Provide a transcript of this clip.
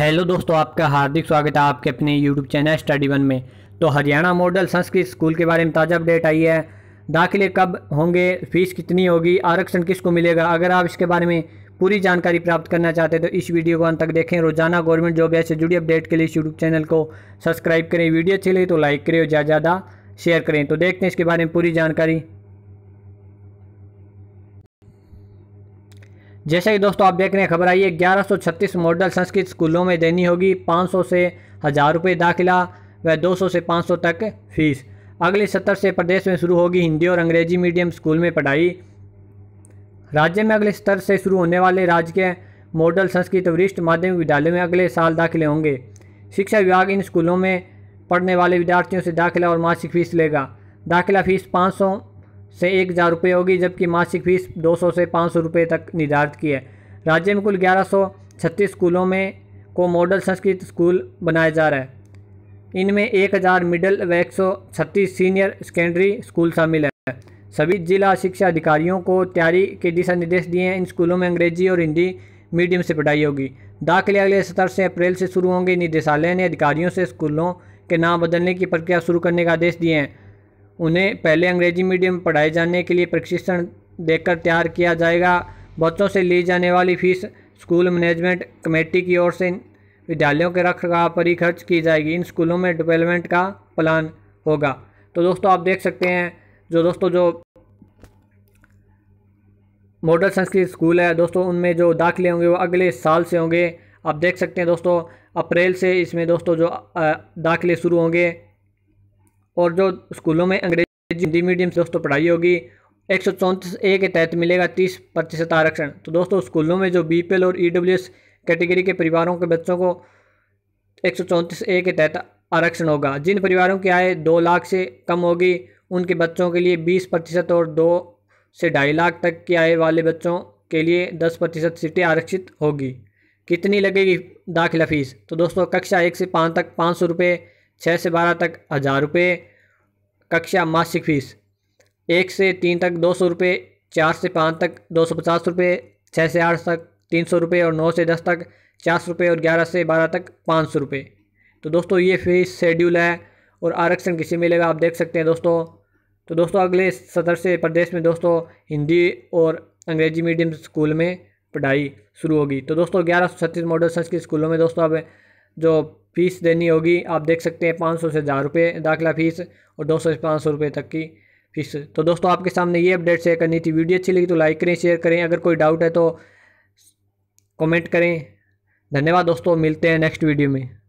hello दोस्तों आपका हार्दिक स्वागत है आपके अपने यूट्यूब चैनल स्टडी वन में तो हरियाणा मॉडल संस्कृत स्कूल के बारे में ताज़ा अपडेट आई है दाखिले कब होंगे फीस कितनी होगी आरक्षण किसको मिलेगा अगर आप इसके बारे में पूरी जानकारी प्राप्त करना चाहते हैं तो इस वीडियो को अंत तक देखें रोजाना गवर्नमेंट जॉब ऐसे जुड़ी अपडेट के लिए इस यूट्यूब चैनल को सब्सक्राइब करें वीडियो अच्छी लगी तो लाइक करें और ज़्यादा ज़्यादा शेयर करें तो देखते हैं इसके बारे में पूरी जानकारी जैसा कि दोस्तों आप देख रहे हैं खबर आई है ग्यारह मॉडल संस्कृत स्कूलों में देनी होगी 500 से हज़ार रुपये दाखिला व 200 से 500 तक फीस अगले सत्र से प्रदेश में शुरू होगी हिंदी और अंग्रेजी मीडियम स्कूल में पढ़ाई राज्य में अगले स्तर से शुरू होने वाले राज्य के मॉडल संस्कृत वरिष्ठ माध्यमिक विद्यालय में अगले साल दाखिले होंगे शिक्षा विभाग इन स्कूलों में पढ़ने वाले विद्यार्थियों से दाखिला और मासिक फीस लेगा दाखिला फीस सौ से एक हज़ार रुपये होगी जबकि मासिक फीस 200 से 500 रुपये तक निर्धारित की है राज्य में कुल ग्यारह स्कूलों में को मॉडल संस्कृत स्कूल बनाया जा रहा है इनमें एक हज़ार मिडल व एक सीनियर सेकेंडरी स्कूल शामिल है सभी जिला शिक्षा अधिकारियों को तैयारी के दिशा निर्देश दिए हैं इन स्कूलों में अंग्रेजी और हिंदी मीडियम से पढ़ाई होगी दाखिले अगले सत्र से अप्रैल से शुरू होंगे निदेशालय ने अधिकारियों से स्कूलों के नाम बदलने की प्रक्रिया शुरू करने का आदेश दिए हैं उन्हें पहले अंग्रेजी मीडियम पढ़ाए जाने के लिए प्रशिक्षण देकर तैयार किया जाएगा बच्चों से ली जाने वाली फीस स्कूल मैनेजमेंट कमेटी की ओर से विद्यालयों के रख रखाव पर ही खर्च की जाएगी इन स्कूलों में डेवलपमेंट का प्लान होगा तो दोस्तों आप देख सकते हैं जो दोस्तों जो मॉडल संस्कृत स्कूल है दोस्तों उनमें जो दाखिले होंगे वो अगले साल से होंगे आप देख सकते हैं दोस्तों अप्रैल से इसमें दोस्तों जो दाखिले शुरू होंगे और जो स्कूलों में अंग्रेजी हिंदी मीडियम से दोस्तों पढ़ाई होगी एक सौ चौंतीस ए के तहत मिलेगा तीस प्रतिशत आरक्षण तो दोस्तों स्कूलों में जो बी और ई कैटेगरी के परिवारों के बच्चों को एक सौ चौंतीस ए के तहत आरक्षण होगा जिन परिवारों की आय दो लाख से कम होगी उनके बच्चों के लिए बीस प्रतिशत और दो से ढाई लाख तक की आय वाले बच्चों के लिए दस प्रतिशत सीटें आरक्षित होगी कितनी लगेगी दाखिला फ़ीस तो दोस्तों कक्षा एक से पाँच तक पाँच सौ रुपये छः से बारह तक हज़ार रुपये कक्षा मासिक फीस एक से तीन तक दो सौ रुपये चार से पाँच तक दो सौ पचास रुपये छः से आठ तक तीन सौ रुपये और नौ से दस तक चार सौ रुपये और ग्यारह से बारह तक पाँच सौ रुपये तो दोस्तों ये फीस शेड्यूल है और आरक्षण किसे मिलेगा आप देख सकते हैं दोस्तों तो दोस्तों अगले सत्र से प्रदेश में दोस्तों हिंदी और अंग्रेजी मीडियम स्कूल में पढ़ाई शुरू होगी तो दोस्तों ग्यारह सौ छत्तीस मॉडल संस्कृत स्कूलों में दोस्तों अब जो फ़ीस देनी होगी आप देख सकते हैं पाँच सौ से हज़ार रुपये दाखिला फ़ीस और दो सौ से पाँच सौ रुपये तक की फीस तो दोस्तों आपके सामने ये अपडेट शेयर करनी थी वीडियो अच्छी लगी तो लाइक करें शेयर करें अगर कोई डाउट है तो कमेंट करें धन्यवाद दोस्तों मिलते हैं नेक्स्ट वीडियो में